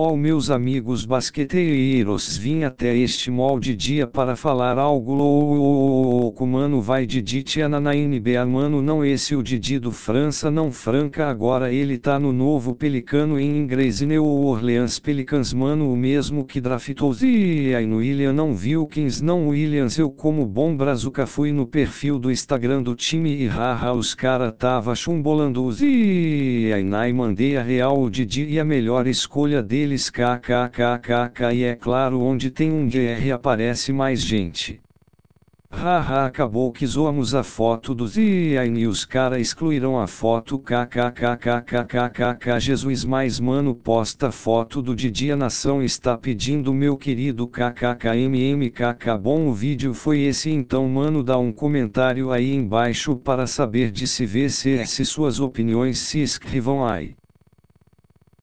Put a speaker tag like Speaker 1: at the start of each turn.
Speaker 1: Oh meus amigos basqueteiros, vim até este molde dia para falar algo louco, mano vai Didi Tiana na NBA, mano não esse o Didi do França não franca agora ele tá no novo Pelicano em inglês e New Orleans Pelicans mano o mesmo que draftou Zia e no William não Wilkins não Williams eu como bom brazuca fui no perfil do Instagram do time e haha os cara tava chumbolando o Zia e mandei a real o Didi e a melhor escolha dele eles kkkkk e é claro onde tem um GR aparece mais gente. Haha acabou que zoamos a foto dos ZN e os cara excluíram a foto kkkkkkkkk Jesus mais mano posta foto do Didi a nação está pedindo meu querido kkkmmkk bom o vídeo foi esse então mano dá um comentário aí embaixo para saber de se vê se, se suas opiniões se escrevam aí.